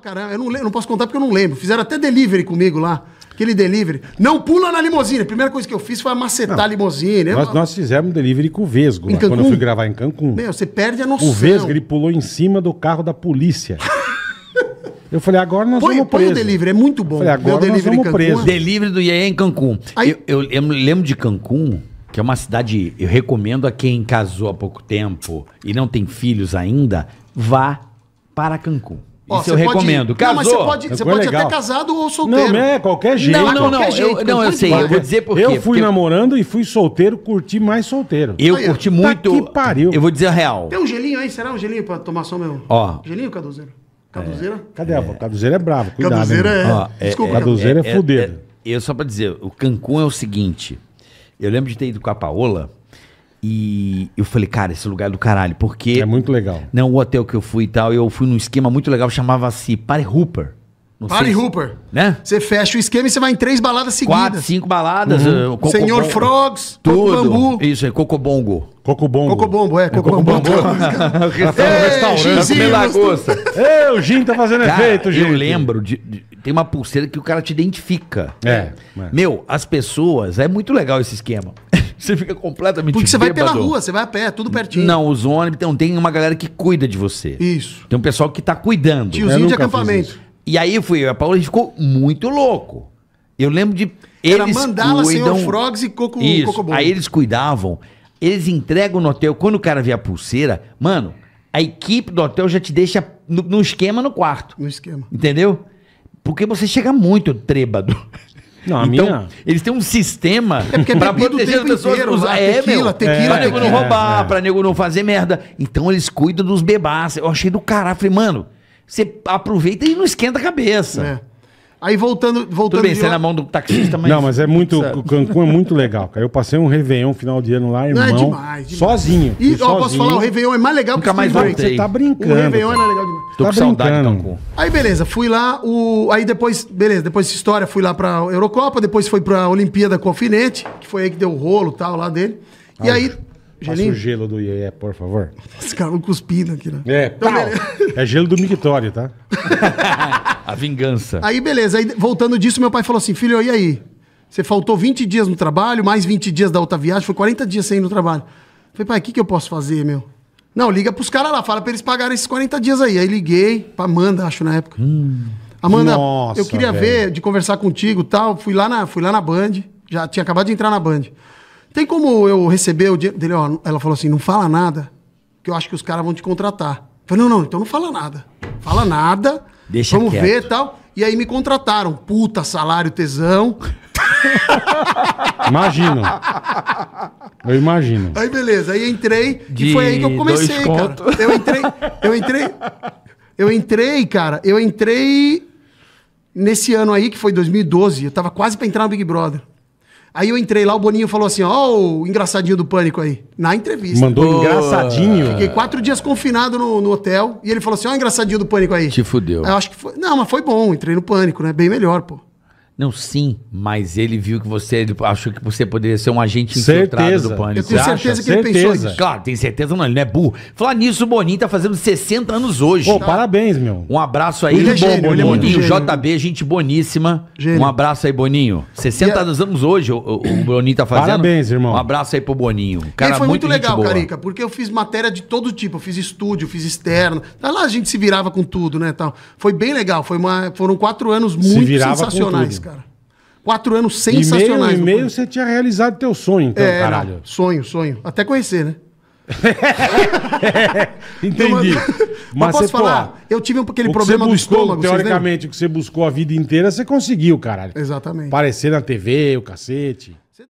Pra eu não, não posso contar porque eu não lembro. Fizeram até delivery comigo lá. Aquele delivery. Não pula na limusine. A primeira coisa que eu fiz foi macetar a limusine. Né? Nós, nós fizemos delivery com o Vesgo. Lá, quando eu fui gravar em Cancún. Meu, você perde a noção. O Vesgo, ele pulou em cima do carro da polícia. Eu falei, agora nós põe, vamos põe o delivery, é muito bom. Eu falei, agora nós vamos preso. Delivery do Iaia é em Cancún. Aí... eu, eu lembro de Cancún, que é uma cidade... Eu recomendo a quem casou há pouco tempo e não tem filhos ainda, vá para Cancún. Ó, Isso eu pode... recomendo. Casou. mas você pode, é você pode legal. até casado ou solteiro. Não, é qualquer jeito. Não, não, não. eu, não, eu sei. Eu vou dizer por quê. Eu fui namorando e fui solteiro, curti mais solteiro. Eu aí, curti tá muito. que pariu. Eu vou dizer a real. Tem um gelinho aí? Será um gelinho pra tomar só meu? Ó. Gelinho, Caduzeiro? Caduzeiro? É. Cadê a Caduzeiro é bravo, cuidado. Caduzeira é... Ó, é... Desculpa. É, é, é, é, Eu só pra dizer, o Cancún é o seguinte. Eu lembro de ter ido com a Paola e eu falei, cara, esse lugar é do caralho, porque. É muito legal. Não, o é hotel que eu fui e tal, eu fui num esquema muito legal, chamava-se Party Hooper. Não Party Hooper. Né? Você fecha o esquema e você vai em três baladas seguidas. Quatro, cinco baladas. Uhum. Uh, Senhor Frogs, tudo. Isso, é Cocobongo. Cocobongo. Cocobongo, é. é Cocobongo. É, restaurante. lagosta. É, o Gin tá fazendo cara, efeito, Gin. Eu lembro, de, de, tem uma pulseira que o cara te identifica. É, é. Meu, as pessoas, é muito legal esse esquema. Você fica completamente Porque você bêbado. vai pela rua, você vai a pé, tudo pertinho. Não, os ônibus, então tem uma galera que cuida de você. Isso. Tem um pessoal que tá cuidando. Tiozinho de acampamento. E aí eu fui eu e a Paula, a gente ficou muito louco. Eu lembro de. Era eles mandala, cuidam... senhor Frogs e coco, Isso. Coco aí eles cuidavam, eles entregam no hotel. Quando o cara vê a pulseira, mano, a equipe do hotel já te deixa no, no esquema no quarto. No esquema. Entendeu? Porque você chega muito trêbado. Não, então, minha... eles têm um sistema é para proteger as pessoas. Inteiro, usar, lá, é, tequila, meu, tequila, é, pra nego não é, roubar, é. pra nego não fazer merda. Então eles cuidam dos bebaços. Eu achei do caralho. Falei, mano, você aproveita e não esquenta a cabeça. É. Aí voltando, voltando. Tudo bem, você é na mão do taxista, mas. Não, mas é muito. O Cancún é muito legal, cara. Eu passei um Réveillon final de ano lá, irmão. Não, é demais, demais. Sozinho. E ó, posso falar, o Réveillon é mais legal Nunca que o mais voltei. Você tá brincando. O Réveillon é legal demais. Tô tá com saudade Cancún. Aí, beleza, fui lá. O... Aí depois, beleza, depois dessa história, fui lá pra Eurocopa, depois foi pra Olimpíada com Alfinete, que foi aí que deu o rolo e tal lá dele. e aí. Gelinho? Passa o gelo do IE, por favor. Esse cara não cuspindo aqui, né? É, então, é gelo do mictório, tá? A vingança. Aí, beleza. Aí, voltando disso, meu pai falou assim: filho, e aí? Você faltou 20 dias no trabalho, mais 20 dias da outra viagem, foi 40 dias sem ir no trabalho. Eu falei, pai, o que, que eu posso fazer, meu? Não, liga pros caras lá, fala pra eles pagarem esses 40 dias aí. Aí liguei pra Amanda, acho, na época. Hum, Amanda, nossa, eu queria véio. ver, de conversar contigo tal. Fui lá, na, fui lá na Band, já tinha acabado de entrar na Band. Tem como eu receber o dinheiro dele? Ó, ela falou assim, não fala nada, que eu acho que os caras vão te contratar. Eu falei, não, não, então não fala nada. Fala nada, Deixa Vamos quieto. ver e tal. E aí me contrataram. Puta, salário, tesão. Imagino. Eu imagino. Aí beleza, aí entrei De e foi aí que eu comecei, cara. Eu entrei, eu entrei, eu entrei, cara, eu entrei nesse ano aí que foi 2012, eu tava quase para entrar no Big Brother. Aí eu entrei lá, o Boninho falou assim: ó, o engraçadinho do pânico aí. Na entrevista. Mandou engraçadinho. Fiquei quatro dias confinado no, no hotel. E ele falou assim: ó, engraçadinho do pânico aí. Te fudeu. Eu acho que foi. Não, mas foi bom, entrei no pânico, né? Bem melhor, pô. Não, sim, mas ele viu que você achou que você poderia ser um agente certeza. infiltrado do pânico. Eu tenho certeza acha? que ele certeza. pensou nisso. Claro, tem certeza não, ele não é burro. Falar nisso, o Boninho tá fazendo 60 anos hoje. Pô, tá. parabéns, meu. Um abraço aí, ele é gênio, Boninho. Ele é muito Boninho, gênio. JB, gente boníssima. Gênio. Um abraço aí, Boninho. 60 anos anos hoje, o, o, Boninho tá fazendo. Parabéns, irmão. Um abraço aí pro Boninho. Cara, e foi muito, muito legal, Carica, porque eu fiz matéria de todo tipo. Eu fiz estúdio, fiz externo. Tá lá a gente se virava com tudo, né? Tal. Foi bem legal. Foi uma, foram quatro anos muito sensacionais, cara. Quatro anos sensacionais. E meio, e meio você tinha realizado teu sonho, então, é, caralho. Sonho, sonho. Até conhecer, né? Entendi. Mas, mas posso você, falar? Pô, eu tive aquele problema você buscou, estômago, Teoricamente, o que você buscou a vida inteira, você conseguiu, caralho. Exatamente. Aparecer na TV, o cacete.